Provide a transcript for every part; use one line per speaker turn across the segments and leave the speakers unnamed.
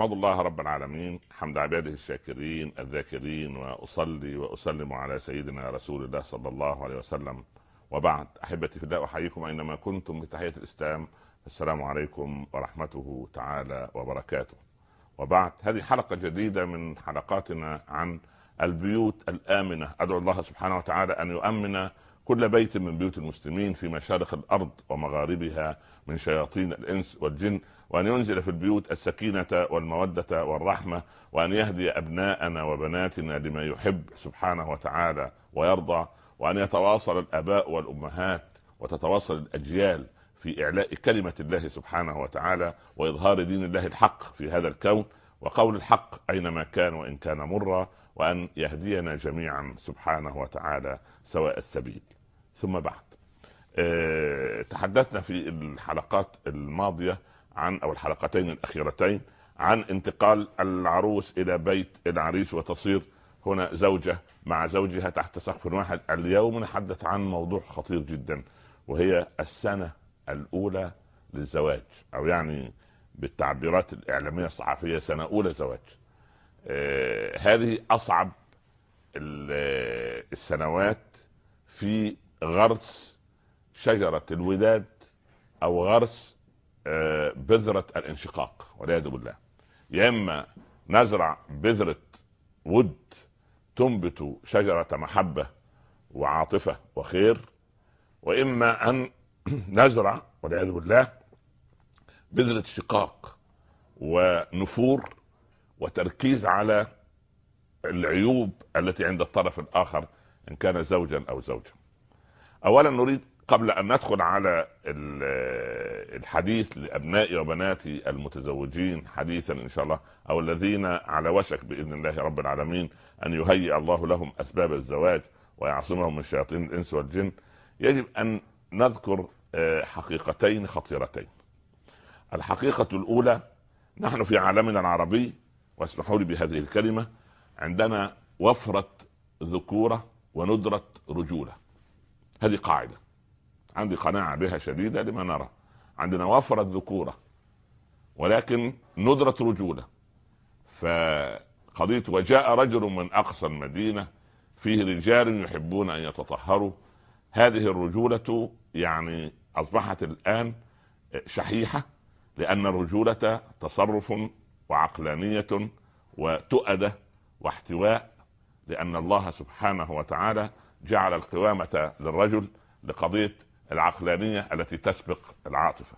احمد الله رب العالمين حمد عباده الشاكرين الذاكرين واصلي واسلم على سيدنا رسول الله صلى الله عليه وسلم وبعد احبتي في الله احييكم اينما كنتم بتحيه الاسلام السلام عليكم ورحمته تعالى وبركاته وبعد هذه حلقه جديده من حلقاتنا عن البيوت الامنه ادعو الله سبحانه وتعالى ان يؤمن كل بيت من بيوت المسلمين في مشارق الارض ومغاربها من شياطين الانس والجن وأن ينزل في البيوت السكينة والمودة والرحمة وأن يهدي أبناءنا وبناتنا لما يحب سبحانه وتعالى ويرضى وأن يتواصل الآباء والأمهات وتتواصل الأجيال في إعلاء كلمة الله سبحانه وتعالى وإظهار دين الله الحق في هذا الكون وقول الحق أينما كان وإن كان مرا وأن يهدينا جميعا سبحانه وتعالى سواء السبيل ثم بعد آه، تحدثنا في الحلقات الماضيه عن او الحلقتين الاخيرتين عن انتقال العروس الى بيت العريس وتصير هنا زوجه مع زوجها تحت سقف واحد اليوم نتحدث عن موضوع خطير جدا وهي السنه الاولى للزواج او يعني بالتعبيرات الاعلاميه الصحفيه سنه اولى زواج آه هذه اصعب السنوات في غرس شجره الوداد او غرس بذرة الانشقاق والعياذ بالله يا اما نزرع بذرة ود تنبت شجرة محبة وعاطفة وخير واما ان نزرع والعياذ بالله بذرة شقاق ونفور وتركيز على العيوب التي عند الطرف الاخر ان كان زوجا او زوجه. اولا نريد قبل ان ندخل على الحديث لابنائي وبناتي المتزوجين حديثا ان شاء الله او الذين على وشك باذن الله رب العالمين ان يهيئ الله لهم اسباب الزواج ويعصمهم من شياطين الانس والجن يجب ان نذكر آه، حقيقتين خطيرتين. الحقيقه الاولى نحن في عالمنا العربي واسمحوا لي بهذه الكلمه عندنا وفره ذكوره وندره رجوله. هذه قاعده. عندي قناعه بها شديده لما نرى عندنا وفره ذكوره ولكن ندره رجوله فقضيه وجاء رجل من اقصى المدينه فيه رجال يحبون ان يتطهروا هذه الرجوله يعني اصبحت الان شحيحه لان الرجوله تصرف وعقلانيه وتؤده واحتواء لان الله سبحانه وتعالى جعل القوامه للرجل لقضيه العقلانيه التي تسبق العاطفه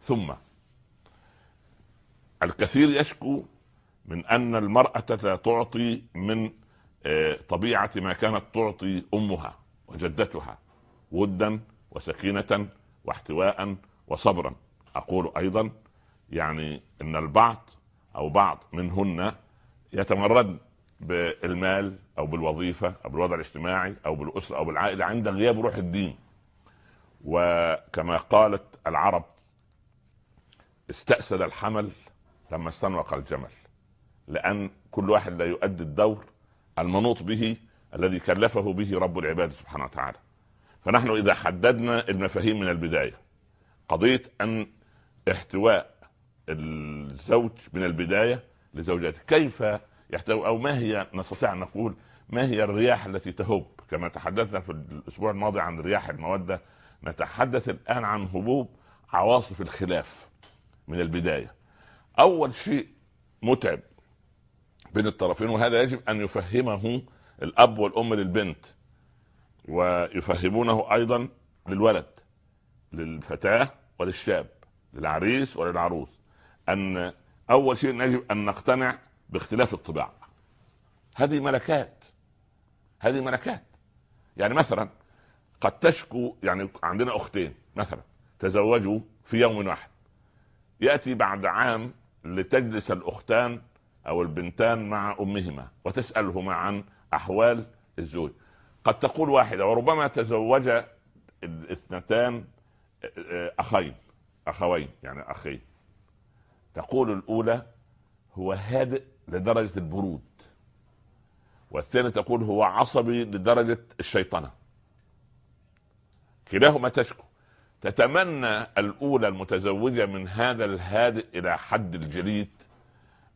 ثم الكثير يشكو من ان المراه لا تعطي من آه، طبيعه ما كانت تعطي امها وجدتها ودا وسكينه واحتواء وصبرا اقول ايضا يعني ان البعض او بعض منهن يتمرد بالمال او بالوظيفه او بالوضع الاجتماعي او بالاسره او بالعائله عند غياب روح الدين وكما قالت العرب استأسد الحمل لما استنوق الجمل لأن كل واحد لا يؤدي الدور المنوط به الذي كلفه به رب العباد سبحانه وتعالى فنحن إذا حددنا المفاهيم من البداية قضية أن احتواء الزوج من البداية لزوجته كيف يحتوي أو ما هي نستطيع أن نقول ما هي الرياح التي تهب كما تحدثنا في الأسبوع الماضي عن رياح المودة نتحدث الآن عن هبوب عواصف الخلاف من البداية أول شيء متعب بين الطرفين وهذا يجب أن يفهمه الأب والأم للبنت ويفهمونه أيضا للولد للفتاة وللشاب للعريس وللعروس أن أول شيء يجب أن نقتنع باختلاف الطباع هذه ملكات هذه ملكات يعني مثلا قد تشكو يعني عندنا اختين مثلا تزوجوا في يوم واحد ياتي بعد عام لتجلس الاختان او البنتان مع امهما وتسالهما عن احوال الزوج قد تقول واحده وربما تزوج الاثنتان آه، اخين اخوين يعني اخين تقول الاولى هو هادئ لدرجه البرود والثانيه تقول هو عصبي لدرجه الشيطنه كلاهما تشكو تتمنى الأولى المتزوجة من هذا الهادئ إلى حد الجليد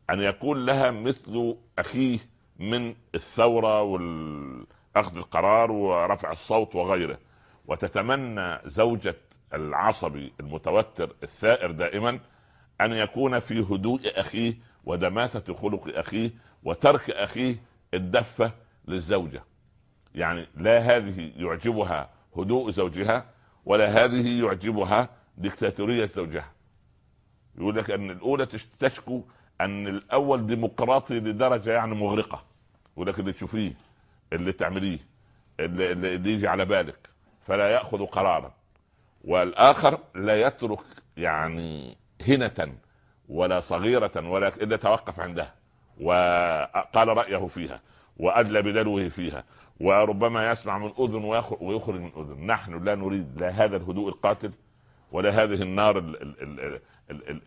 أن يكون لها مثل أخيه من الثورة واخذ القرار ورفع الصوت وغيره وتتمنى زوجة العصبي المتوتر الثائر دائما أن يكون في هدوء أخيه ودماثة خلق أخيه وترك أخيه الدفة للزوجة يعني لا هذه يعجبها هدوء زوجها ولا هذه يعجبها دكتاتورية زوجها يقول لك ان الاولى تشكو ان الاول ديمقراطي لدرجه يعني مغرقه يقول لك اللي تشوفيه اللي تعمليه اللي, اللي يجي على بالك فلا ياخذ قرارا والاخر لا يترك يعني هنة ولا صغيرة ولا الا توقف عندها وقال رأيه فيها وأدلى بدلوه فيها وربما يسمع من اذن ويخرج من اذن نحن لا نريد لا هذا الهدوء القاتل ولا هذه النار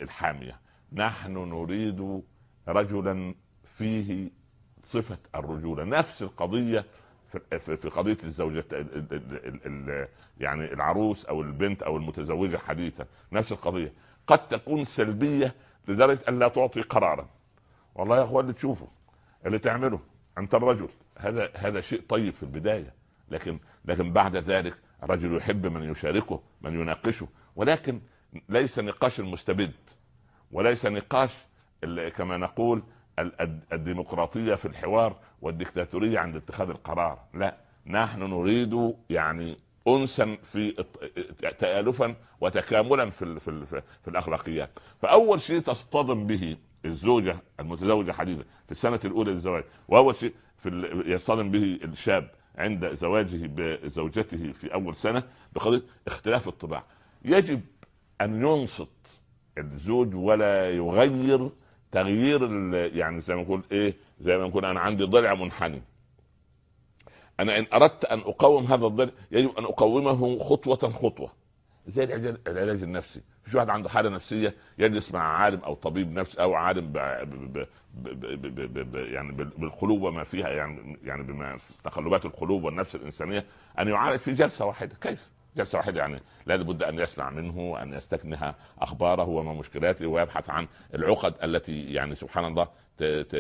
الحاميه نحن نريد رجلا فيه صفه الرجوله نفس القضيه في قضيه الزوجه يعني العروس او البنت او المتزوجه حديثا نفس القضيه قد تكون سلبيه لدرجه ان لا تعطي قرارا والله يا اخوان اللي تشوفه اللي تعمله انت الرجل هذا هذا شيء طيب في البدايه لكن لكن بعد ذلك الرجل يحب من يشاركه من يناقشه ولكن ليس نقاش المستبد وليس نقاش كما نقول الديمقراطيه في الحوار والديكتاتوريه عند اتخاذ القرار لا نحن نريد يعني انسا في تالفا وتكاملا في في في الاخلاقيات فاول شيء تصطدم به الزوجه المتزوجه حديثا في السنه الاولى للزواج واول شيء في يصطدم به الشاب عند زواجه بزوجته في اول سنه بقضيه اختلاف الطباع يجب ان ينصت الزوج ولا يغير تغيير يعني زي ما نقول ايه زي ما نقول انا عندي ضلع منحني انا ان اردت ان اقاوم هذا الضلع يجب ان اقومه خطوه خطوه زي العلاج النفسي في واحد عنده حاله نفسيه يجلس مع عالم او طبيب نفس او عالم ب... ب... ب... ب... يعني بالقلوب وما فيها يعني يعني بما تقلبات القلوب والنفس الانسانيه ان يعالج في جلسه واحده كيف؟ جلسه واحده يعني لابد ان يسمع منه وان يستكنها اخباره وما مشكلاته ويبحث عن العقد التي يعني سبحان الله ت ت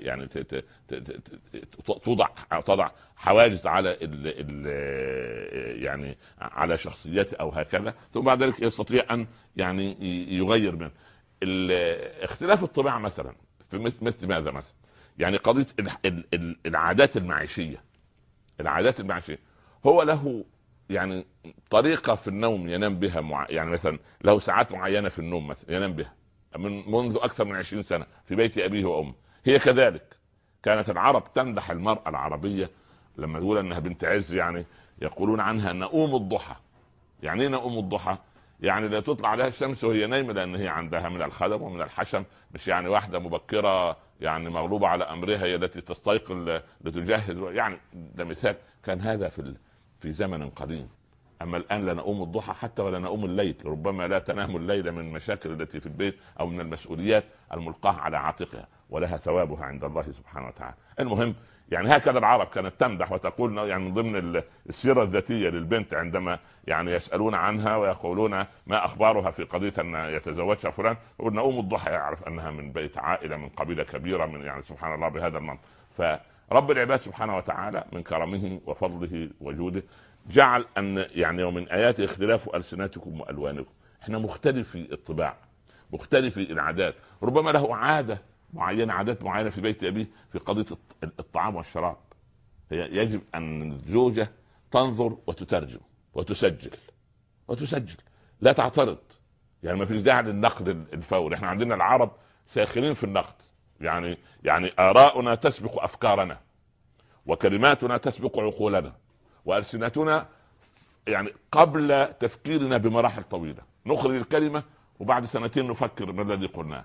يعني ت ت ت ت توضع او تضع حواجز على ال ال يعني على شخصيته او هكذا ثم بعد ذلك يستطيع ان يعني يغير منه اختلاف الطباع مثلا في مثل ماذا مثلا يعني قضيه العادات المعيشيه العادات المعيشيه هو له يعني طريقه في النوم ينام بها مع... يعني مثلا له ساعات معينه في النوم مثلا ينام بها من منذ اكثر من 20 سنه في بيت ابيه وامه هي كذلك كانت العرب تمدح المراه العربيه لما تقول انها بنت عز يعني يقولون عنها نؤوم الضحى يعني ايه نؤوم الضحى؟ يعني لا تطلع عليها الشمس وهي نايمه لان هي عندها من الخدم ومن الحشم مش يعني واحده مبكره يعني مغلوبه على امرها هي التي تستيقظ لتجهز يعني ده مثال كان هذا في في زمن قديم اما الان لا نقوم الضحى حتى ولا نقوم الليل ربما لا تنام الليل من المشاكل التي في البيت او من المسؤوليات الملقاه على عاتقها ولها ثوابها عند الله سبحانه وتعالى المهم يعني هكذا العرب كانت تمدح وتقول يعني من ضمن السيره الذاتيه للبنت عندما يعني يسالون عنها ويقولون ما اخبارها في قضيه ان يتزوجها فلان يقول نقوم الضحى يعرف انها من بيت عائله من قبيله كبيره من يعني سبحان الله بهذا المنطق رب العباد سبحانه وتعالى من كرمه وفضله وجوده جعل ان يعني ومن ايات اختلاف السنتكم والوانكم احنا مختلف في الطباع مختلف العادات ربما له عاده معينه عادات معينه في بيت ابيه في قضيه الطعام والشراب هي يجب ان الزوجه تنظر وتترجم وتسجل وتسجل لا تعترض يعني ما فيش داعي للنقد الفوري احنا عندنا العرب ساخرين في النقد يعني يعني آراؤنا تسبق أفكارنا وكلماتنا تسبق عقولنا وألسنتنا يعني قبل تفكيرنا بمراحل طويلة نخرج الكلمة وبعد سنتين نفكر ما الذي قلناه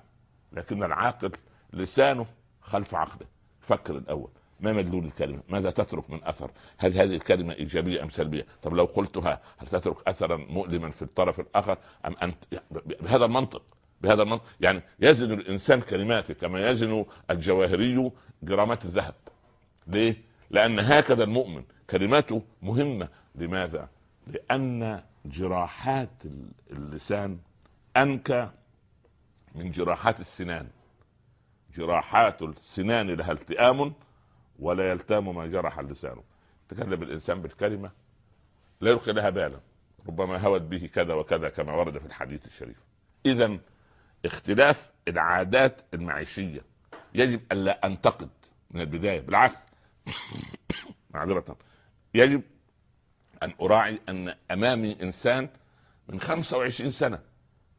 لكن العاقل لسانه خلف عقله فكر الأول ما مدلول الكلمة ماذا تترك من أثر هل هذه الكلمة إيجابية أم سلبية طب لو قلتها هل تترك أثرا مؤلما في الطرف الآخر أم أنت يعني بهذا المنطق بهذا المنطق يعني يزن الانسان كلماته كما يزن الجواهري جرامات الذهب ليه لان هكذا المؤمن كلماته مهمه لماذا لان جراحات اللسان انكى من جراحات السنان جراحات السنان لها التئام ولا يلتام ما جرح اللسان تكلم الانسان بالكلمه لا يلقي لها بالا ربما هوت به كذا وكذا كما ورد في الحديث الشريف اذا اختلاف العادات المعيشيه يجب الا انتقد من البدايه بالعكس معذره يجب ان اراعي ان امامي انسان من 25 سنه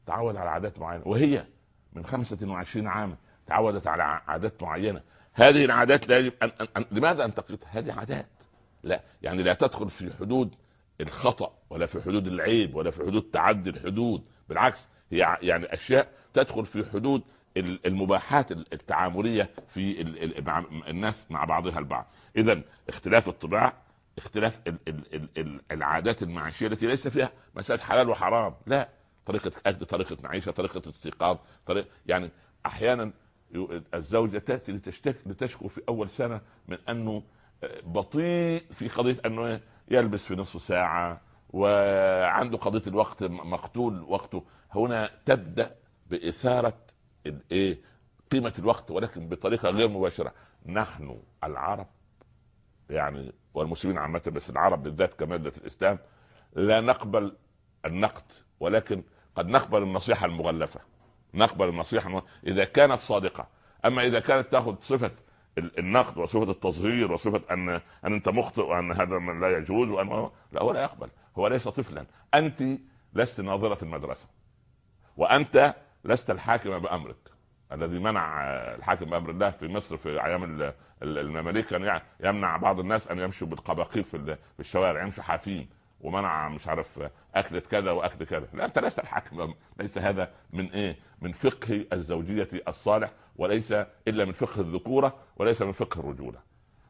تعود على عادات معينه وهي من 25 عاما تعودت على عادات معينه هذه العادات لا يجب أن, أن, أن لماذا انتقدها؟ هذه عادات لا يعني لا تدخل في حدود الخطا ولا في حدود العيب ولا في حدود تعدي الحدود بالعكس هي يعني اشياء تدخل في حدود المباحات التعامليه في الناس مع بعضها البعض اذا اختلاف الطباع اختلاف العادات المعيشيه التي ليس فيها مساله حلال وحرام لا طريقه اكل طريقه معيشه طريقه استيقاظ طريق يعني احيانا الزوجه تاتي لتشتك لتشكو في اول سنه من انه آه، بطيء في قضيه انه يلبس في نصف ساعه وعنده قضيه الوقت مقتول وقته هنا تبدا باثاره ايه قيمه الوقت ولكن بطريقه غير مباشره نحن العرب يعني والمسلمين عامه بس العرب بالذات كماده الاسلام لا نقبل النقد ولكن قد نقبل النصيحه المغلفه نقبل النصيحه اذا كانت صادقه اما اذا كانت تاخذ صفه النقد وصفه التصغير وصفه ان ان انت مخطئ وان هذا لا يجوز وان لا هو لا يقبل هو ليس طفلا انت لست ناظره المدرسه وانت لست الحاكم بامرك الذي منع الحاكم بامر الله في مصر في ايام المماليك كان يمنع بعض الناس ان يمشوا بالقباقيب في الشوارع يمشوا حافين ومنع مش عارف اكلة كذا واكل كذا، لا انت لست الحاكم ليس هذا من ايه؟ من فقه الزوجية الصالح وليس الا من فقه الذكورة وليس من فقه الرجولة.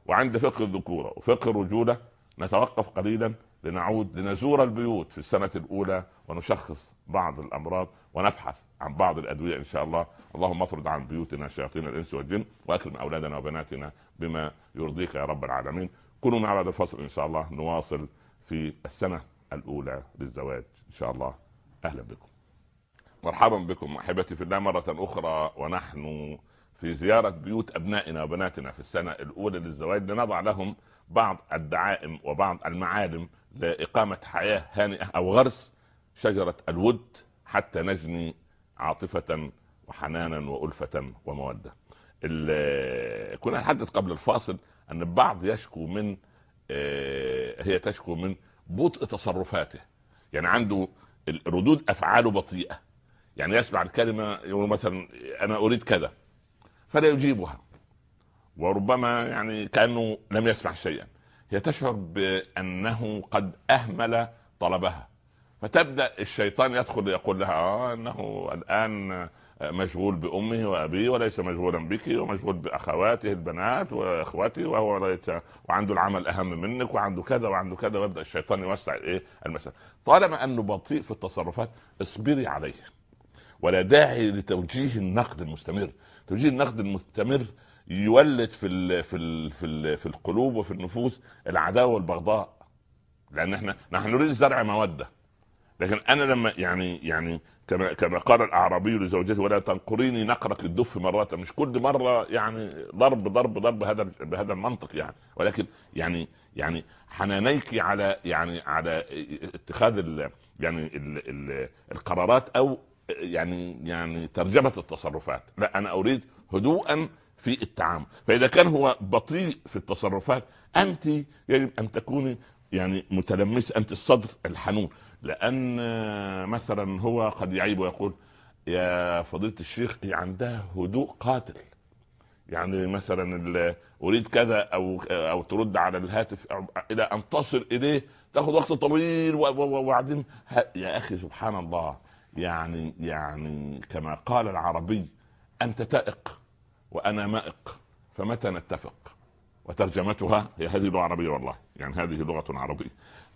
وعند فقه الذكورة وفقه الرجولة نتوقف قليلا لنعود لنزور البيوت في السنة الأولى ونشخص بعض الأمراض ونبحث عن بعض الأدوية إن شاء الله اللهم اطرد عن بيوتنا شياطين الإنس والجن وأكرم أولادنا وبناتنا بما يرضيك يا رب العالمين كونوا معنا هذا الفصل إن شاء الله نواصل في السنة الأولى للزواج إن شاء الله أهلا بكم مرحبا بكم أحبتي في الله مرة أخرى ونحن في زيارة بيوت أبنائنا وبناتنا في السنة الأولى للزواج لنضع لهم بعض الدعائم وبعض المعالم لإقامة حياة هانئة أو غرس شجرة الود حتى نجني عاطفة وحنانا وألفة ومودة كنا نتحدث قبل الفاصل أن البعض يشكو من آه، هي تشكو من بطء تصرفاته يعني عنده ردود أفعاله بطيئة يعني يسمع الكلمة يقول مثلا أنا أريد كذا فلا يجيبها وربما يعني كانه لم يسمع شيئا هي تشعر بانه قد اهمل طلبها فتبدا الشيطان يدخل يقول لها اه انه الان مشغول بامه وابيه وليس مشغولا بك ومشغول باخواته البنات واخوتي وهو ليس وعنده العمل اهم منك وعنده كذا وعنده كذا ويبدا الشيطان يوسع الايه المساله طالما انه بطيء في التصرفات اصبري عليه ولا داعي لتوجيه النقد المستمر توجيه النقد المستمر يولد في الـ في الـ في, الـ في القلوب وفي النفوس العداوه والبغضاء لان احنا نحن نريد زرع موده لكن انا لما يعني يعني كما كما قال الاعرابي لزوجته ولا تنقريني نقرك الدف مرات مش كل مره يعني ضرب ضرب ضرب بهذا بهذا المنطق يعني ولكن يعني يعني حنانيك على يعني على اتخاذ الـ يعني الـ الـ القرارات او يعني يعني ترجمه التصرفات لا انا اريد هدوءا في التعامل فاذا كان هو بطيء في التصرفات انت يجب ان تكوني يعني متلمس انت الصدر الحنون لان مثلا هو قد يعيب ويقول يا فضيله الشيخ هي عندها هدوء قاتل يعني مثلا اريد كذا او او ترد على الهاتف الى ان تصل اليه تاخذ وقت طويل وبعدين يا اخي سبحان الله يعني يعني كما قال العربي انت تائق وانا مائق فمتى نتفق وترجمتها هي هذه لغه عربيه والله يعني هذه لغه عربيه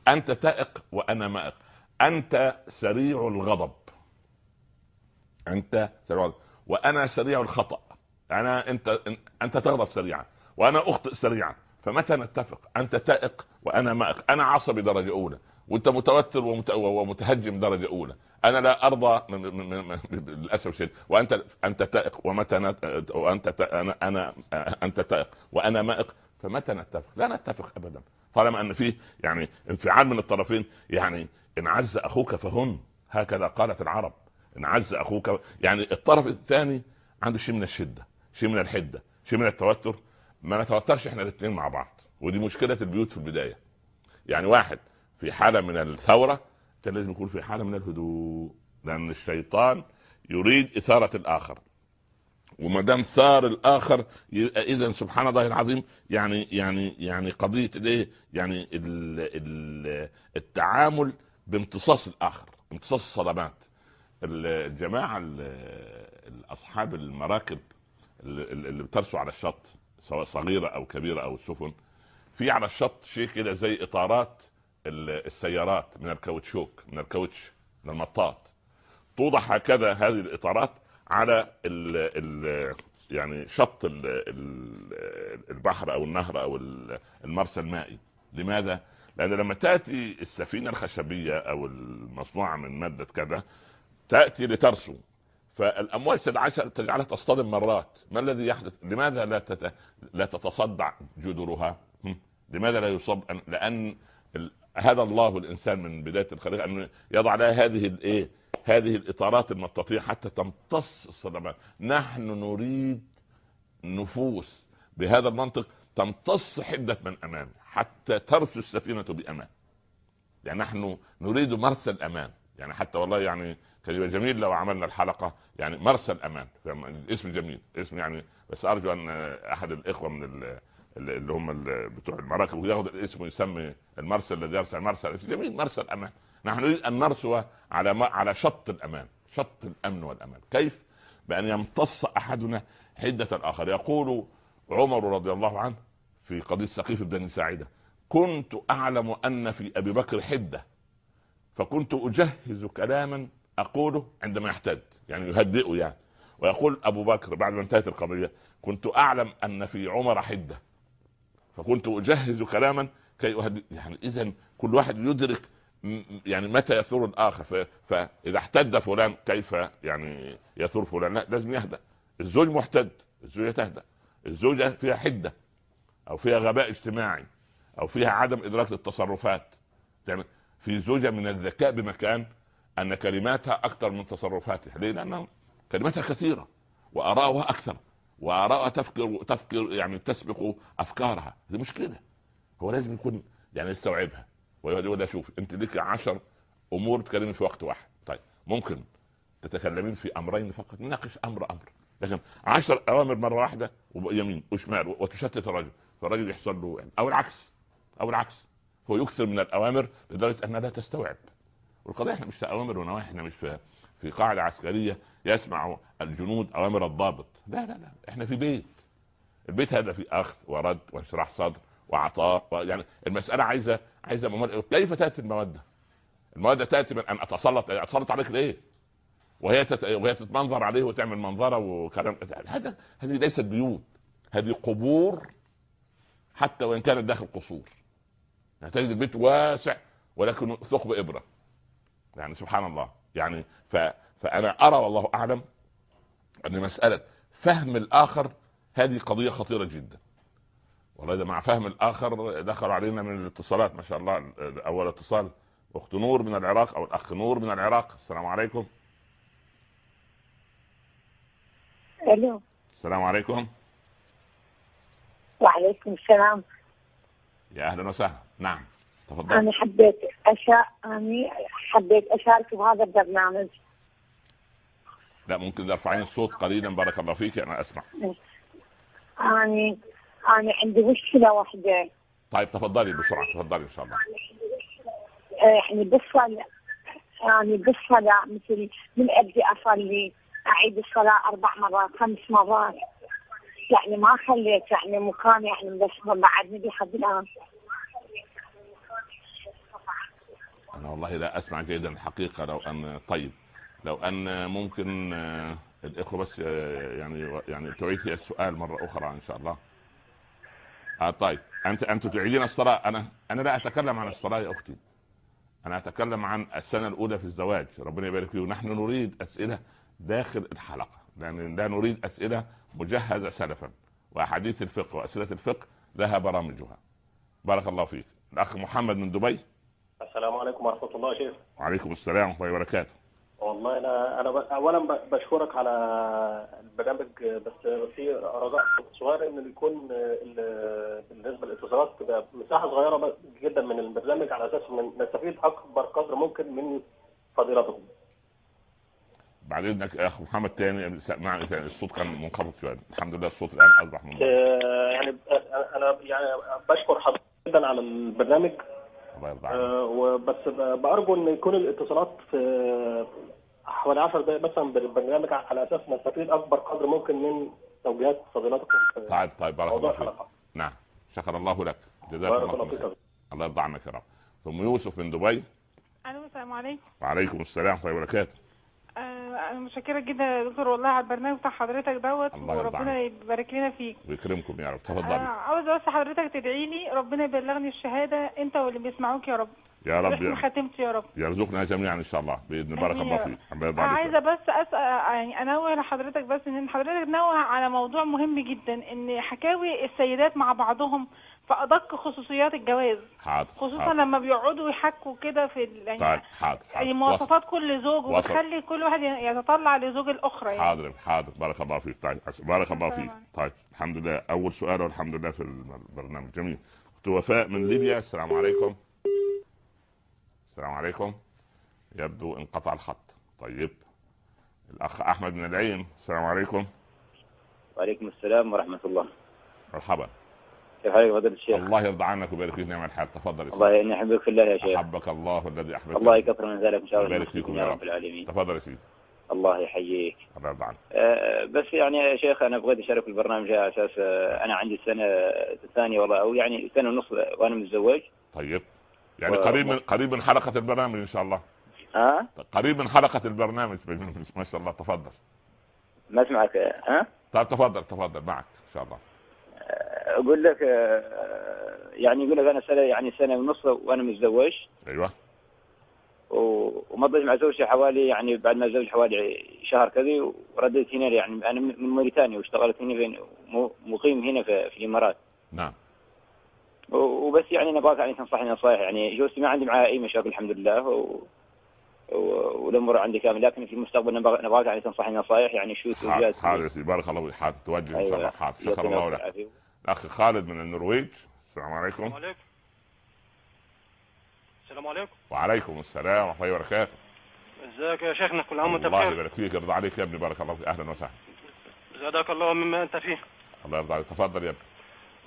انت تائق وانا مائق انت سريع الغضب انت سريع الغضب وانا سريع الخطا انا انت انت تغضب سريعا وانا اخطئ سريعا فمتى نتفق انت تائق وانا مائق انا عصبي درجه اولى وانت متوتر ومتهجم درجه اولى انا لا ارضى من للاسف الشديد وانت انت تائق ومتى وانت انا انا انت تائق وانا مائق فمتى نتفق؟ لا نتفق ابدا طالما ان فيه يعني انفعال من الطرفين يعني ان عز اخوك فهن هكذا قالت العرب ان عز اخوك يعني الطرف الثاني عنده شيء من الشده شيء من الحده شيء من التوتر ما نتوترش احنا الاثنين مع بعض ودي مشكله البيوت في البدايه يعني واحد في حاله من الثوره انت لازم يكون في حاله من الهدوء لان الشيطان يريد اثاره الاخر وما دام ثار الاخر يبقى اذا سبحان الله العظيم يعني يعني يعني قضيه الايه؟ يعني الـ الـ التعامل بامتصاص الاخر، امتصاص الصدمات. الجماعه اصحاب المراكب اللي بترسو على الشط سواء صغيره او كبيره او السفن في على الشط شيء كده زي اطارات السيارات من الكاوتشوك من الكاوتش من المطاط توضع هكذا هذه الاطارات على الـ الـ يعني شط الـ الـ البحر او النهر او المرسى المائي لماذا؟ لان لما تاتي السفينه الخشبيه او المصنوعه من ماده كذا تاتي لترسو فالامواج تجعلها تصطدم مرات ما الذي يحدث لماذا لا لا تتصدع جذورها لماذا لا يصب؟ لان هذا الله الانسان من بدايه الخليقه ان يضع لها هذه الايه؟ هذه الاطارات المطاطيه حتى تمتص الصدمات، نحن نريد نفوس بهذا المنطق تمتص حده من امام حتى ترسو السفينه بامان. يعني نحن نريد مرسى الامان، يعني حتى والله يعني كان جميل لو عملنا الحلقه يعني مرسى الامان، الاسم جميل، اسم يعني بس ارجو ان احد الاخوه من اللي هم اللي بتوع المراكب وياخد الاسم ويسمي المرسى الذي يرسل المرسى جميل مرسى الامان نحن نريد ان نرسو على على شط الامان شط الامن والامان كيف بان يمتص احدنا حده الاخر يقول عمر رضي الله عنه في قضيه سقيف بن ساعده كنت اعلم ان في ابي بكر حده فكنت اجهز كلاما اقوله عندما يحتد يعني يهدئه يعني ويقول ابو بكر بعد ما انتهت القضيه كنت اعلم ان في عمر حده فكنت اجهز كلاما كي أهدد. يعني اذا كل واحد يدرك يعني متى يثور الاخر فاذا احتد فلان كيف يعني يثور فلان لا لازم يهدأ الزوج محتد الزوجه تهدأ الزوجه فيها حده او فيها غباء اجتماعي او فيها عدم ادراك للتصرفات يعني في زوجه من الذكاء بمكان ان كلماتها اكثر من تصرفاتها ليه؟ لان كلماتها كثيره واراؤها اكثر واراء تفكر تفكر يعني تسبق افكارها دي مشكله هو لازم يكون يعني يستوعبها ويقول شوف انت لك عشر امور تتكلمي في وقت واحد طيب ممكن تتكلمين في امرين فقط نناقش امر امر لكن عشر اوامر مره واحده ويمين وشمال وتشتت الرجل فالرجل يحصل له يعني. او العكس او العكس هو يكثر من الاوامر لدرجه انها لا تستوعب والقضيه احنا مش في اوامر ونواهي احنا مش في في قاعده عسكريه يسمع الجنود اوامر الضابط لا لا لا احنا في بيت البيت هذا في اخذ ورد وانشراح صدر وعطاء يعني المساله عايزه عايزه ممارد. كيف تاتي الموده؟ الموده تاتي من ان اتسلط اتسلط عليك ليه؟ وهي تت... وهي تتمنظر عليه وتعمل منظره وكلام هذا هذه ليست بيوت هذه قبور حتى وان كانت داخل قصور يعني تجد البيت واسع ولكن ثقب ابره يعني سبحان الله يعني ف... فانا ارى والله اعلم ان مساله فهم الاخر هذه قضيه خطيره جدا والله ده مع فهم الاخر دخلوا علينا من الاتصالات ما شاء الله اول اتصال اخت نور من العراق او الاخ نور من العراق السلام عليكم الو السلام عليكم
وعليكم السلام
يا اهلا وسهلا نعم تفضل انا
حبيت اشا اني حبيت اشارك بهذا البرنامج
لا ممكن ترفعين الصوت قليلا بارك الله فيك انا اسمع
انا انا عندي مشكله واحده
طيب تفضلي بسرعه تفضلي ان شاء الله
يعني بالصلاه يعني بالصلاه مثل من ابدي اصلي اعيد الصلاه اربع مرات خمس مرات يعني ما خليت يعني مكان يعني بس بعدني بحد الان انا والله لا
اسمع جيدا الحقيقه لو ان طيب لو ان ممكن آه، الاخوه بس آه، يعني يعني تعيدي السؤال مره اخرى ان شاء الله آه طيب انت انت تعيدين الصلاه انا انا لا اتكلم عن الصلاه يا اختي انا اتكلم عن السنه الاولى في الزواج ربنا يبارك فيه ونحن نريد اسئله داخل الحلقه لان لا نريد اسئله مجهزه سلفا واحاديث الفقه واسئله الفقه لها برامجها بارك الله فيك الاخ محمد من دبي
السلام عليكم ورحمه الله شيخ وعليكم
السلام ورحمه الله وبركاته
والله انا انا اولا بشكرك على البرنامج بس في رجاء صغير ان يكون بالنسبه للاتصالات تبقى مساحه صغيره جدا من البرنامج على اساس نستفيد اكبر قدر ممكن من فضيلتكم.
بعد اذنك يا اخ محمد تاني مع تاني الصوت كان منخفض شويه الحمد لله الصوت الان اصبح منخفض.
آه، يعني آه، انا يعني بشكر حضرتك جدا على البرنامج الله يرضى آه، عليك وبس بارجو ان يكون الاتصالات في حوالي 10 دقائق مثلا بالبرنامج على اساس نستفيد اكبر قدر ممكن من توجيهات فضيلتكم طيب
طيب بارك الله فيك نعم شكر الله لك جزاك الله خير الله يرضى عنك يا رب ام يوسف من دبي
الو السلام عليكم
وعليكم السلام ورحمه طيب، الله وبركاته
انا متشكره جدا يا دكتور والله على البرنامج بتاع حضرتك دوت وربنا يبارك لنا فيك
ويكرمكم يا رب تفضلي آه،
عاوز بس حضرتك تدعي لي ربنا يبلغني الشهاده انت واللي بيسمعوك يا رب يا رب يا ختمت يا رب
يرزقنا جميعا ان شاء الله باذن بارك الله فيك انا عايزه
بس اسال يعني انوه لحضرتك بس ان حضرتك نوه على موضوع مهم جدا ان حكاوي السيدات مع بعضهم في ادق خصوصيات الجواز حاضر خصوصا حاضر. لما بيقعدوا يحكوا كده في يعني طيب حاضر. حاضر. يعني مواصفات كل زوج وتخلي كل واحد يتطلع لزوج الاخرى يعني حاضر
حاضر بارك الله فيك طيب بارك الله فيك طيب الحمد لله اول سؤال والحمد لله في البرنامج جميل اخت وفاء من ليبيا السلام عليكم السلام عليكم يبدو انقطع الخط طيب الاخ احمد من العين السلام عليكم
وعليكم السلام ورحمه الله مرحبا كيف حالك فضيلة الشيخ؟ الله يرضى
عنك ويبارك فيك نعم الحال تفضل يا شيخ الله يحبك احبك في الله يا شيخ احبك الله الذي احبك الله يكثر من ذلك ان شاء الله يبارك فيكم يا رب العالمين تفضل يا سيدي
الله يحييك الله يرضى عنك آه بس يعني يا شيخ انا بغيت اشارك في البرنامج على اساس أه، انا عندي سنه ثانيه والله او يعني سنه ونص وانا متزوج
طيب يعني و... قريب من قريب من حلقه البرنامج ان شاء الله ها قريب من حلقه البرنامج ما شاء الله تفضل
ما اسمعك ها
طيب تفضل تفضل معك ان شاء الله
اقول لك آه، يعني يقول لك انا سنه يعني سنه ونص وانا متزوج ايوه ومضيت مع زوجتي حوالي يعني بعد ما زوج حوالي شهر كذي ورددت هنا يعني انا من موريتانيا واشتغلت هنا بين مقيم هنا في, في الامارات نعم وبس يعني نبغاك يعني تنصحني نصائح يعني زوجتي ما عندي معها اي مشاكل الحمد لله و... والامور عندي كامل لكن في المستقبل نبغاك يعني تنصحني نصائح يعني شو توجيهات حاضر
بارك الله فيك حاضر توجه ان شاء الله أيوة. حاضر شكر الله لك الاخ خالد من النرويج السلام عليكم السلام
عليكم السلام عليكم
وعليكم السلام ورحمه الله وبركاته
ازيك يا شيخنا كل عام وانت بخير الله يبارك
فيك يرضى عليك يا ابني بارك الله فيك اهلا وسهلا
زادك الله مما انت فيه الله يرضى عليك تفضل يا ابني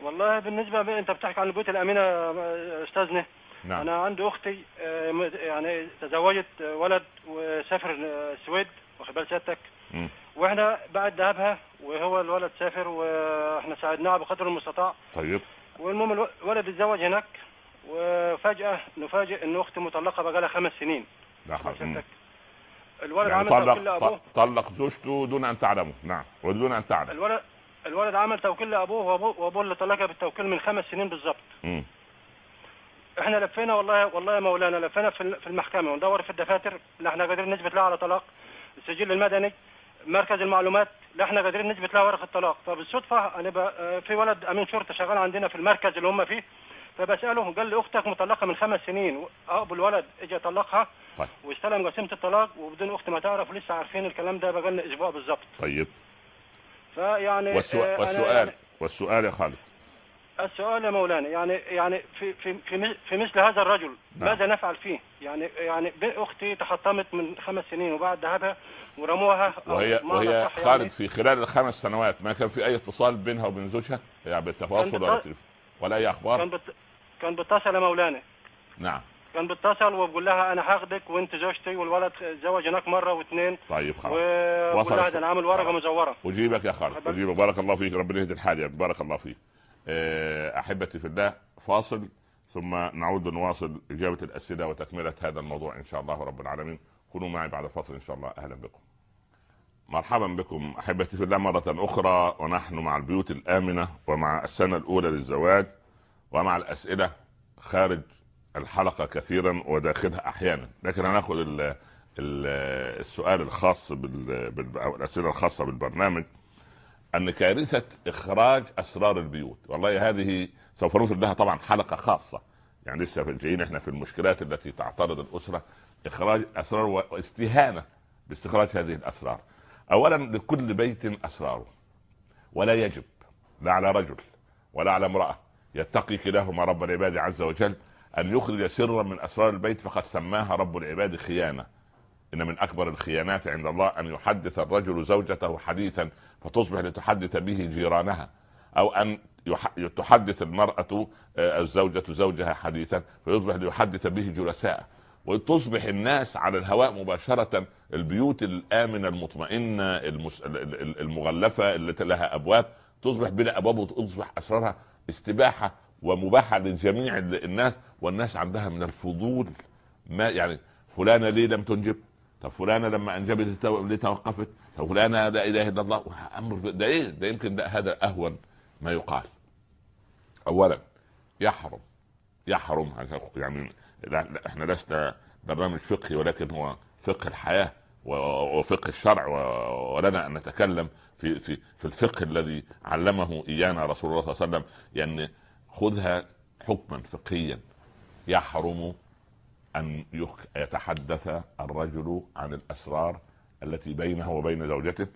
والله بالنسبه بقى انت بتحكي عن البيوت الامينه استاذنا نعم. انا عندي اختي آه، يعني تزوجت ولد وسافر آه، السويد واخد بال سيادتك واحنا بعد ذهابها وهو الولد سافر واحنا ساعدناه بقدر المستطاع طيب والمهم الولد اتزوج هناك وفجأة نفاجئ ان اختي مطلقة بقى لها خمس سنين نعم الولد يعني عمل توكيل لابوه
طلق زوجته دون ان تعلمه نعم ودون ان تعلم
الولد الولد عمل توكيل لابوه وابوه, وأبوه اللي طلقها بالتوكيل من خمس سنين بالظبط احنا لفينا والله والله يا مولانا لفينا في المحكمه وندور في الدفاتر احنا قادرين نثبت لها على طلاق السجل المدني مركز المعلومات لا احنا قادرين نثبت لها ورقه طلاق فبالصدفه انا آه، في ولد امين شرطه شغال عندنا في المركز اللي هم فيه فبساله قال لي اختك مطلقه من خمس سنين ابو الولد اجى طلقها طيب. واستلم قسيمه الطلاق وبدون اخت ما تعرف لسه عارفين الكلام ده بقالنا اسبوع بالظبط طيب فيعني آه، والسؤال يعني
والسؤال يا خالد
السؤال يا مولانا يعني يعني في في في, في مثل هذا الرجل نعم. ماذا نفعل فيه؟ يعني يعني اختي تحطمت من خمس سنين وبعد ذهبها ورموها وهي وهي خالد يعني.
في خلال الخمس سنوات ما كان في اي اتصال بينها وبين زوجها يعني بالتواصل ولا تليفون ولا اي اخبار؟ كان بت...
كان بيتصل يا مولانا نعم كان بيتصل وبقول لها انا هاخدك وانت زوجتي والولد اتزوج هناك مره واثنين طيب خلاص و... وصل انا عامل ورقه مزوره
اجيبك يا خالد اجيبك بارك الله فيك ربنا يهدي الحال يا بارك الله فيك آه، احبتي في الله فاصل ثم نعود نواصل اجابه الاسئله وتكمله هذا الموضوع ان شاء الله رب العالمين كونوا معي بعد فاصل ان شاء الله اهلا بكم مرحبا بكم احبتي في الله مره اخرى ونحن مع البيوت الامنه ومع السنه الاولى للزواج ومع الاسئله خارج الحلقه كثيرا وداخلها احيانا لكن هناخد السؤال الخاص بال... الاسئله الخاصه بالبرنامج ان كارثه اخراج اسرار البيوت والله هذه سوف نثر لها طبعا حلقه خاصه يعني لسه جايين احنا في المشكلات التي تعترض الاسره اخراج اسرار واستهانه باستخراج هذه الاسرار اولا لكل بيت اسراره ولا يجب لا على رجل ولا على امراه يتقي كلاهما رب العباد عز وجل ان يخرج سرا من اسرار البيت فقد سماها رب العباد خيانه إن من أكبر الخيانات عند الله أن يحدث الرجل زوجته حديثا فتصبح لتحدث به جيرانها أو أن تحدث المرأة آه، الزوجة زوجها حديثا فيصبح ليحدث به جلساء وتصبح الناس على الهواء مباشرة البيوت الآمنة المطمئنة المس... المغلفة التي لها أبواب تصبح بلا أبواب وتصبح أسرارها استباحة ومباحة لجميع الناس والناس عندها من الفضول ما يعني فلانة ليه لم تنجب طب فلانه لما انجبت ليه توقفت؟ طب فلانه لا اله الا الله امر ده ايه؟ ده يمكن ده هذا اهون ما يقال. اولا يحرم يحرم يعني لا لا احنا لسنا برنامج فقهي ولكن هو فقه الحياه وفقه الشرع ولنا ان نتكلم في في في الفقه الذي علمه ايانا رسول الله صلى الله عليه وسلم يعني خذها حكما فقهيا يحرم ان يتحدث الرجل عن الاسرار التي بينه وبين زوجته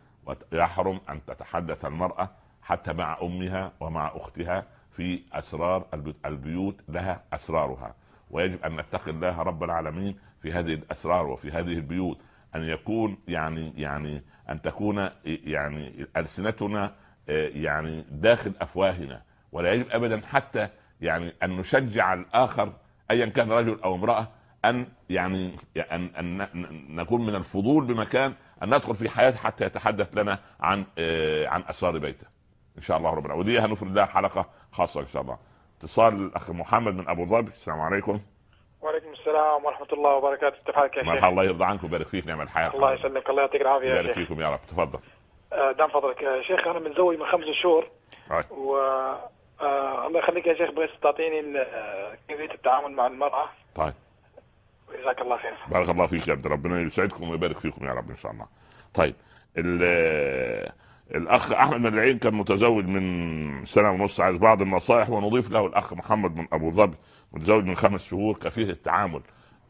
ويحرم ان تتحدث المراه حتى مع امها ومع اختها في اسرار البيوت لها اسرارها ويجب ان نتقي الله رب العالمين في هذه الاسرار وفي هذه البيوت ان يكون يعني يعني ان تكون يعني السنتنا آه، يعني داخل افواهنا ولا يجب ابدا حتى يعني ان نشجع الاخر ايا كان رجل او امراه ان يعني ان ان نكون من الفضول بمكان ان ندخل في حياته حتى يتحدث لنا عن آه، عن اسرار بيته. ان شاء الله ربنا ودي هنفرد لها حلقه خاصه ان شاء الله. اتصال الاخ محمد من ابو ظبي السلام عليكم.
وعليكم السلام ورحمه الله وبركاته كيف حالك يا شيخ؟ الله
يرضى عنك ويبارك فيك نعم الحياه. الله
يسلمك الله يعطيك العافيه يا شيخ. يبارك
فيكم يا رب تفضل.
آه، دام فضلك يا آه، شيخ انا متزوج من خمس شهور. و الله يخليك يا شيخ بس تعطيني كيفيه التعامل مع المراه. طيب. جزاك الله خير
بارك الله فيك يا عبد ربنا يسعدكم ويبارك فيكم يا رب ان شاء الله طيب الاخ احمد من العين كان متزوج من سنه ونص عايز بعض النصائح ونضيف له الاخ محمد من ابو ظبي متزوج من خمس شهور كفيه التعامل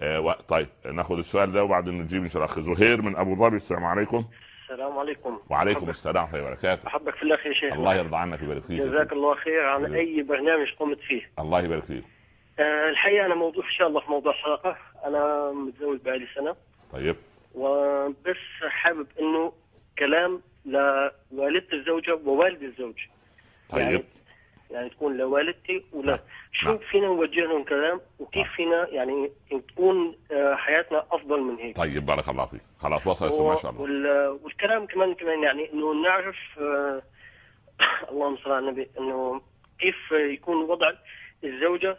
آه طيب ناخذ السؤال ده وبعدين نجيب ان شاء الله زهير من ابو ظبي السلام عليكم
السلام عليكم وعليكم أحبك.
السلام ورحمه الله وبركاته
احبك في الله يا شيخ الله
يرضى عنك ويبارك فيك جزاك
الله خير عن اي برنامج قمت فيه
الله يبارك فيك
آه، الحقيقه انا موضوع ان شاء الله في موضوع حلقه انا متزوج بقالي سنه طيب وبس حابب انه كلام لوالده الزوجه ووالد الزوج طيب يعني, يعني تكون لوالدتي ولا نعم. شو لا. نعم. فينا نوجه لهم كلام وكيف لا. نعم. فينا يعني تكون آه، حياتنا افضل من هيك
طيب بارك الله فيك خلاص وصل و... ما شاء الله
وال... والكلام كمان كمان يعني انه نعرف آه، اللهم صل على النبي انه كيف يكون وضع الزوجه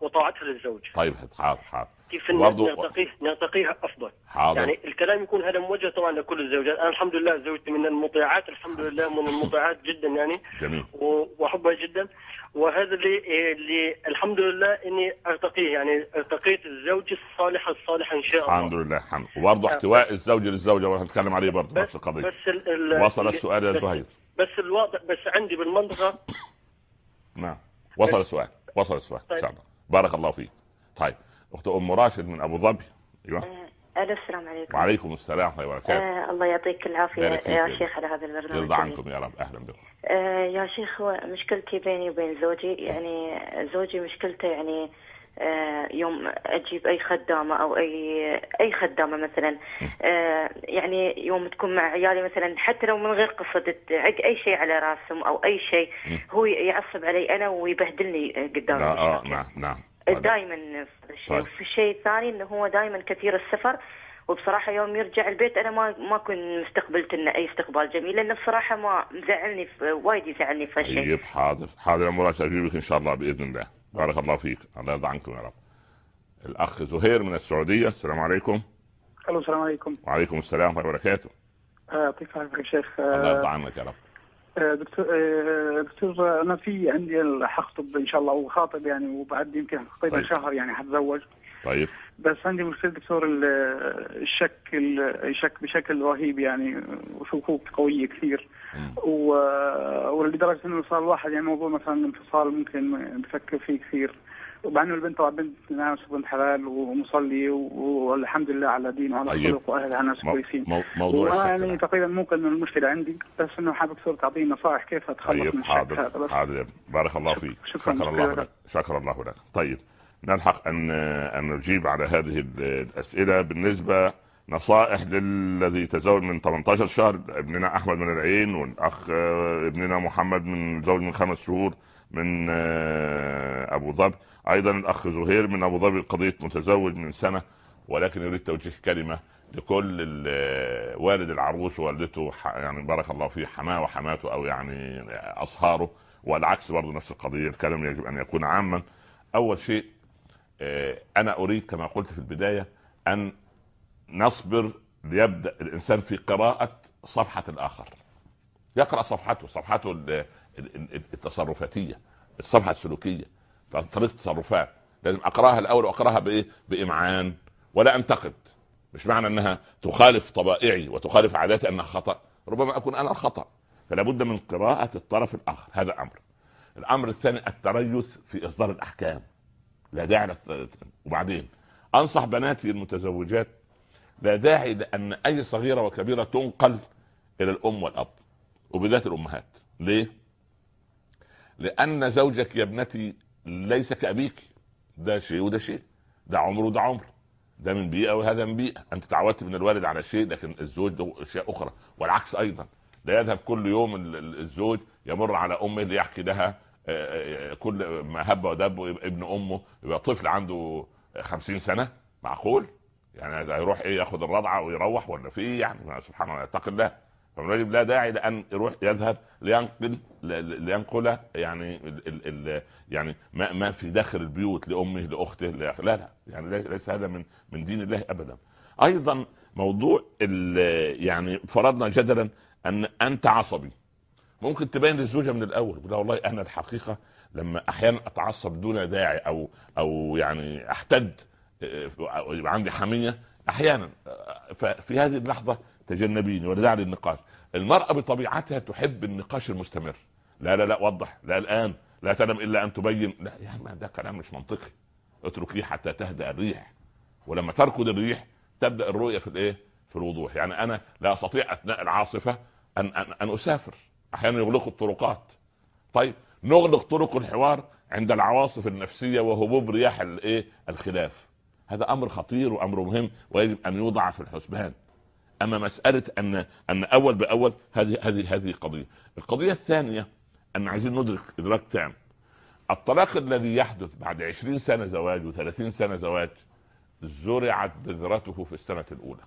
وطاعتها للزوج
طيب حاضر
حاضر كيف برضو... نرتقيه نرتقيها افضل حاضر. يعني الكلام يكون هذا موجه طبعا لكل الزوجات انا الحمد لله زوجتي من المطيعات الحمد لله من المطيعات جدا يعني جميل واحبها جدا وهذا اللي اللي الحمد لله اني ارتقيه يعني ارتقيت الزوجه الصالحه الصالحه ان شاء الله
الحمد لله الحمد وبرضه احتواء الزوج للزوجه وهنتكلم عليه برضه نفس القضيه بس
وصل السؤال يا زهير بس الواضح بس عندي بالمنطقه
نعم وصل السؤال وصل السؤال طيب. الله بارك الله فيك طيب اخت ام راشد من ابو ظبي ايوه
أه، الو السلام عليكم
وعليكم السلام ورحمه الله وبركاته آه
الله يعطيك العافيه يا شيخ على هذا البرنامج يرضى
عنكم يا رب اهلا بكم
آه يا شيخ هو مشكلتي بيني وبين زوجي يعني زوجي مشكلته يعني آه، يوم اجيب اي خدامه او اي اي خدامه مثلا آه، يعني يوم تكون مع عيالي مثلا حتى لو من غير قصد تعق اي شيء على راسهم او اي شيء هو يعصب علي انا ويبهدلني قدام اه نعم نعم طيب. دائما في الشيء الثاني طيب. انه هو دائما كثير السفر وبصراحه يوم يرجع البيت انا ما ما كنت مستقبلت انه اي استقبال جميل لانه بصراحه ما مزعلني وايد يزعلني في هالشيء. طيب
حاضر حاضر يا مراد اجيبك ان شاء الله باذن الله. بارك الله فيك الله يرضى عنكم يا رب الاخ زهير من السعوديه السلام عليكم
الو السلام عليكم
وعليكم السلام ورحمه الله وبركاته
يعطيك العافيه يا شيخ الله يرضى عنك يا رب آه، آه، دكتور انا في عندي حخطب ان شاء الله وخاطب يعني وبعد يمكن تقريبا طيب. شهر يعني حتزوج طيب بس عندي مشكله دكتور الشك الشك بشكل رهيب يعني وشكوك قويه كثير ولدرجه انه صار الواحد يعني موضوع مثلا الانفصال ممكن بفكر فيه كثير وبعدين البنت طبعا بنت ناس وبنت حلال ومصلي والحمد لله على دينه وعلى طيب. خلق واهلها ناس كويسين
موضوع يعني
تقريبا ممكن انه المشكله عندي بس انه حابب
صرت تعطيني نصائح كيف اتخلص طيب. من حاضر حاضر
بارك الله فيك شكرا, شكرا الله لك شكرا الله لك طيب نلحق ان ان نجيب على هذه الاسئله بالنسبه نصائح للذي تزوج من 18 شهر ابننا احمد من العين والاخ آه، ابننا محمد من زوج من خمس شهور من آه، ابو ظبي ايضا الاخ زهير من ابو ظبي قضيه متزوج من سنه ولكن يريد توجيه كلمه لكل آه، والد العروس ووالدته يعني بارك الله فيه حماه وحماته او يعني اصهاره والعكس برضه نفس القضيه الكلام يجب ان يكون عاما اول شيء آه، انا اريد كما قلت في البدايه ان نصبر ليبدا الانسان في قراءه صفحه الاخر يقرا صفحته صفحته التصرفاتيه الصفحه السلوكيه طريقه التصرفات لازم اقراها الاول واقراها بايه؟ بامعان ولا انتقد مش معنى انها تخالف طبائعي وتخالف عاداتي انها خطا ربما اكون انا الخطا فلا بد من قراءه الطرف الاخر هذا امر الامر الثاني التريث في اصدار الاحكام لا داعي وبعدين انصح بناتي المتزوجات لا داعي لان اي صغيره وكبيره تنقل الى الام والاب وبالذات الامهات ليه لان زوجك يا ابنتي ليس كابيك ده شيء وده شيء ده عمر وده عمر ده من بيئه وهذا من بيئه انت تعودت من الوالد على شيء لكن الزوج ده اشياء اخرى والعكس ايضا لا يذهب كل يوم الزوج يمر على امه ليحكي لها آه، آه، آه، كل ما هب ودب ابن امه يبقى طفل عنده خمسين سنه معقول يعني هيروح ايه ياخد الرضعه ويروح ولا في ايه يعني سبحان الله يتق الله فمن لا داعي لان يروح يذهب لينقل لينقل يعني الـ الـ يعني ما, ما في داخل البيوت لامه لاخته لا لا يعني ليس هذا من من دين الله ابدا. ايضا موضوع يعني فرضنا جدلا ان انت عصبي ممكن تبين للزوجه من الاول لا والله انا الحقيقه لما احيانا اتعصب دون داعي او او يعني احتد يبقى آه، عندي حميه احيانا ففي هذه اللحظه تجنبيني ودعني للنقاش المرأة بطبيعتها تحب النقاش المستمر لا لا لا وضح لا الآن لا تنم إلا أن تبين لا يا عم ده كلام مش منطقي اتركيه حتى تهدأ الريح ولما تركض الريح تبدأ الرؤية في الإيه في الوضوح يعني أنا لا أستطيع أثناء العاصفة أن أن, أن أسافر أحيانا يغلقوا الطرقات طيب نغلق طرق الحوار عند العواصف النفسية وهبوب رياح الإيه الخلاف هذا أمر خطير وأمر مهم ويجب أن يوضع في الحسبان اما مساله ان ان اول باول هذه هذه هذه قضيه القضيه الثانيه ان عايزين ندرك ادراك تام الطلاق الذي يحدث بعد 20 سنة زواج و30 سنة زواج زرعت بذرته في السنة الأولى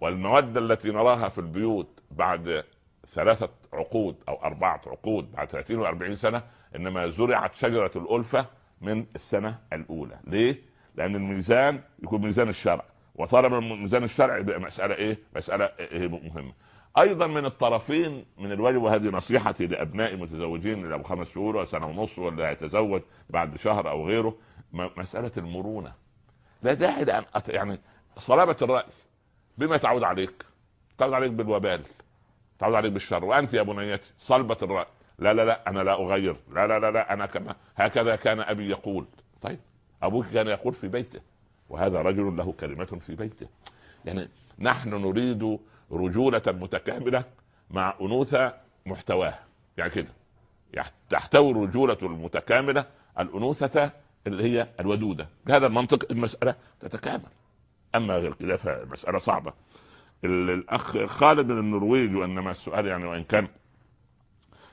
والمودة التي نراها في البيوت بعد ثلاثة عقود أو أربعة عقود بعد 30 و40 سنة إنما زرعت شجرة الألفة من السنة الأولى ليه؟ لأن الميزان يكون ميزان الشرع وطالما الميزان الشرعي بقى مساله ايه؟ مساله إيه مهمه. ايضا من الطرفين من الواجب وهذه نصيحتي لابنائي المتزوجين اللي ابو خمس شهور وسنه ونص واللي هيتزوج بعد شهر او غيره مساله المرونه. لا داعي لان يعني صلابه الراي بما تعود عليك؟ تعود عليك بالوبال تعود عليك بالشر وانت يا بنيتي صلبه الراي لا لا لا انا لا اغير لا لا لا, لا انا كما هكذا كان ابي يقول طيب ابوك كان يقول في بيته وهذا رجل له كلمة في بيته يعني نحن نريد رجولة متكاملة مع أنوثة محتواها يعني كده تحتوي الرجولة المتكاملة الأنوثة اللي هي الودودة بهذا المنطق المسألة تتكامل أما غير كده فمسألة صعبة الأخ خالد من النرويج وإنما السؤال يعني وإن كان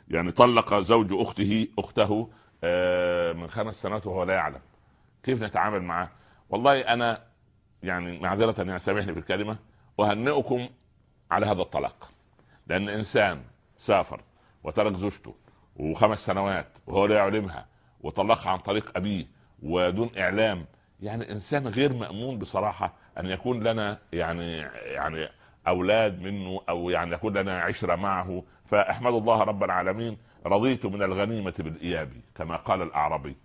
يعني طلق زوج أخته أخته آه، من خمس سنوات وهو لا يعلم كيف نتعامل معه والله انا يعني معذره يعني سامحني في الكلمه اهنئكم على هذا الطلاق لان انسان سافر وترك زوجته وخمس سنوات وهو لا يعلمها وطلقها عن طريق ابيه ودون اعلام يعني انسان غير مامون بصراحه ان يكون لنا يعني يعني اولاد منه او يعني يكون لنا عشره معه فاحمد الله رب العالمين رضيت من الغنيمه بالاياب كما قال الاعرابي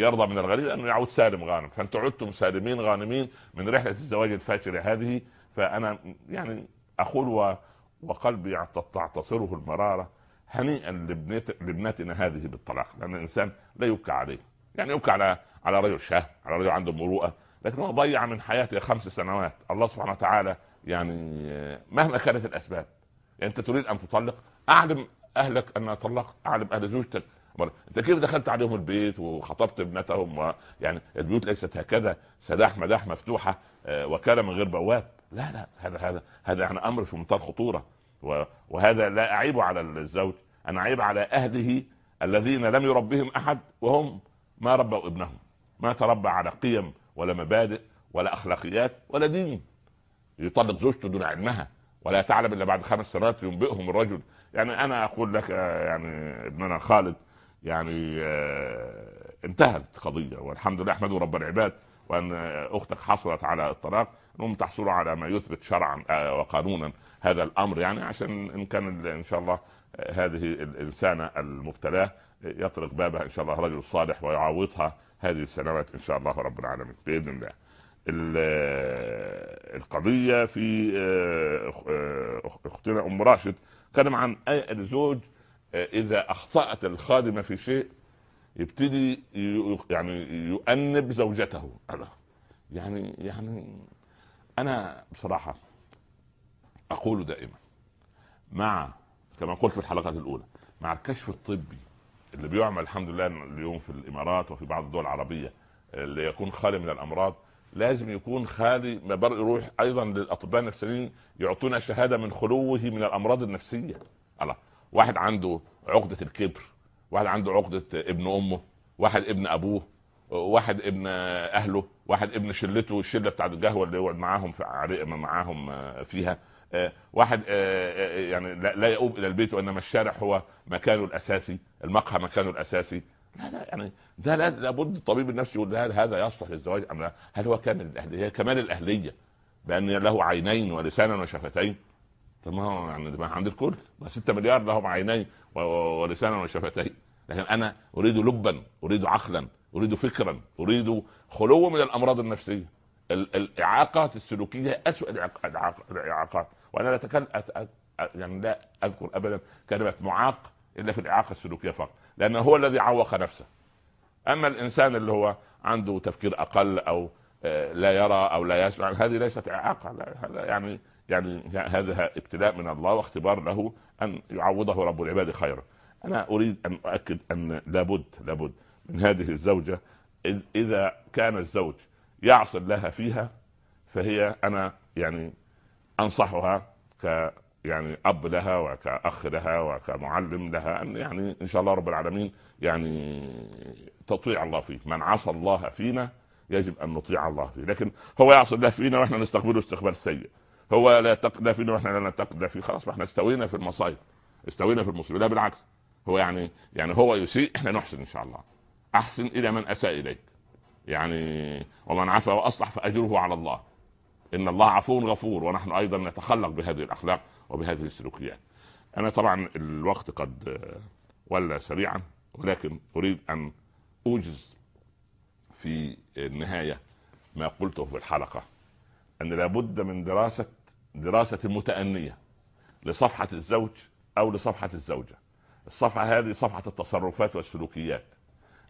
يرضى من الغريب أنه يعود سالم غانم فأنتم عدتم سالمين غانمين من رحلة الزواج الفاشلة هذه فأنا يعني أقول وقلبي تعتصره المرارة هنيئا لابنتنا هذه بالطلاق لأن الإنسان لا يبكى عليه يعني يبكى على على رجل شهم على رجل عنده مروءة لكن هو ضيع من حياته خمس سنوات الله سبحانه وتعالى يعني آه، مهما كانت الأسباب يعني أنت تريد أن تطلق أعلم أهلك أن طلقت أعلم أهل زوجتك انت كيف دخلت عليهم البيت وخطبت ابنتهم يعني البيوت ليست هكذا سداح مداح مفتوحه آه، وكاله من غير بواب لا لا هذا هذا هذا يعني امر في منتهى الخطوره وهذا لا اعيب على الزوج انا اعيب على اهله الذين لم يربهم احد وهم ما ربوا ابنهم ما تربى على قيم ولا مبادئ ولا اخلاقيات ولا دين يطلق زوجته دون علمها ولا تعلم الا بعد خمس سنوات ينبئهم الرجل يعني انا اقول لك آه، يعني ابننا خالد يعني آه، انتهت قضيه والحمد لله احمد رب العباد وان اختك حصلت على الطلاق انهم تحصلوا على ما يثبت شرعا آه، وقانونا هذا الامر يعني عشان ان كان ان شاء الله آه، هذه الانسانه المبتلاه يطرق بابها ان شاء الله رجل صالح ويعوضها هذه السنوات ان شاء الله رب العالمين باذن الله. القضيه في اختنا ام راشد تتكلم عن الزوج اذا اخطات الخادمه في شيء يبتدي يعني يؤنب زوجته يعني يعني انا بصراحه اقول دائما مع كما قلت في الحلقات الاولى مع الكشف الطبي اللي بيعمل الحمد لله اليوم في الامارات وفي بعض الدول العربيه اللي يكون خالي من الامراض لازم يكون خالي ما بر يروح ايضا للاطباء النفسيين يعطونا شهاده من خلوه من الامراض النفسيه الله واحد عنده عقده الكبر واحد عنده عقده ابن امه واحد ابن ابوه واحد ابن اهله واحد ابن شلته الشله بتاعت القهوه اللي يقعد معاهم في معاهم آه، فيها آه، واحد آه، يعني لا يؤوب الى البيت وانما الشارع هو مكانه الاساسي المقهى مكانه الاساسي لا لا يعني ده لابد الطبيب النفسي يقول هل هذا يصلح للزواج ام لا؟ هل هو كامل الاهليه؟ كمال الاهليه بان له عينين ولسانا وشفتين طب ما هو يعني ما عند الكل ما 6 مليار لهم عينين ولسانا وشفتين لكن انا اريد لبا اريد عقلا اريد فكرا اريد خلو من الامراض النفسيه الاعاقات السلوكيه اسوء الاعاقات وانا لا يعني لا اذكر ابدا كلمه معاق الا في الاعاقه السلوكيه فقط لانه هو الذي عوق نفسه اما الانسان اللي هو عنده تفكير اقل او آه، لا يرى او لا يسمع هذه ليست اعاقه يعني يعني هذا ابتلاء من الله واختبار له ان يعوضه رب العباد خيرا انا اريد ان اؤكد ان لابد لابد من هذه الزوجه اذا كان الزوج يعصر لها فيها فهي انا يعني انصحها ك يعني اب لها وكاخ لها وكمعلم لها ان يعني ان شاء الله رب العالمين يعني تطيع الله فيه من عصى الله فينا يجب ان نطيع الله فيه لكن هو يعصي الله فينا واحنا نستقبله استقبال سيء هو لا يتقنا فينا واحنا لا نتقنا فيه خلاص ما احنا استوينا في المصائب استوينا في المصيبه لا بالعكس هو يعني يعني هو يسيء احنا نحسن ان شاء الله احسن الى من اساء اليك يعني ومن عفا واصلح فاجره على الله ان الله عفو غفور ونحن ايضا نتخلق بهذه الاخلاق وبهذه السلوكيات انا طبعا الوقت قد ولى سريعا ولكن اريد ان اوجز في النهايه ما قلته في الحلقه ان لابد من دراسه دراسة متأنية لصفحة الزوج أو لصفحة الزوجة الصفحة هذه صفحة التصرفات والسلوكيات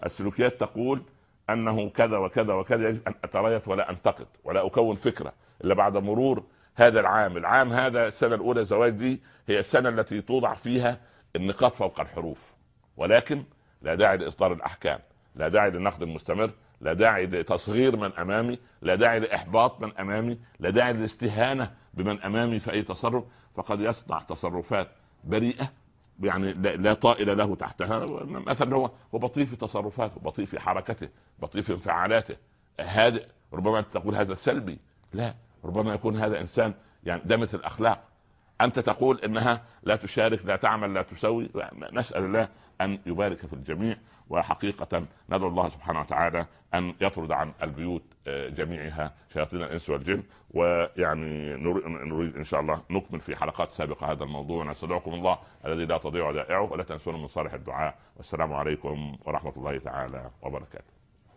السلوكيات تقول أنه كذا وكذا وكذا يجب أن أتريث ولا أنتقد ولا أكون فكرة إلا بعد مرور هذا العام العام هذا السنة الأولى زواج دي هي السنة التي توضع فيها النقاط فوق الحروف ولكن لا داعي لإصدار الأحكام لا داعي للنقد المستمر لا داعي لتصغير من امامي لا داعي لاحباط من امامي لا داعي للاستهانه بمن امامي في اي تصرف فقد يصنع تصرفات بريئه يعني لا طائل له تحتها مثلا هو هو بطيء في تصرفاته بطيء في حركته بطيء في انفعالاته هادئ ربما انت تقول هذا سلبي لا ربما يكون هذا انسان يعني دمت الاخلاق انت تقول انها لا تشارك لا تعمل لا تسوي نسال الله ان يبارك في الجميع وحقيقة ندعو الله سبحانه وتعالى أن يطرد عن البيوت آه، جميعها شياطين الإنس والجن ويعني نريد إن شاء الله نكمل في حلقات سابقة هذا الموضوع نستودعكم الله الذي لا تضيع ودائعه ولا تنسونا من صالح الدعاء والسلام عليكم ورحمة الله تعالى وبركاته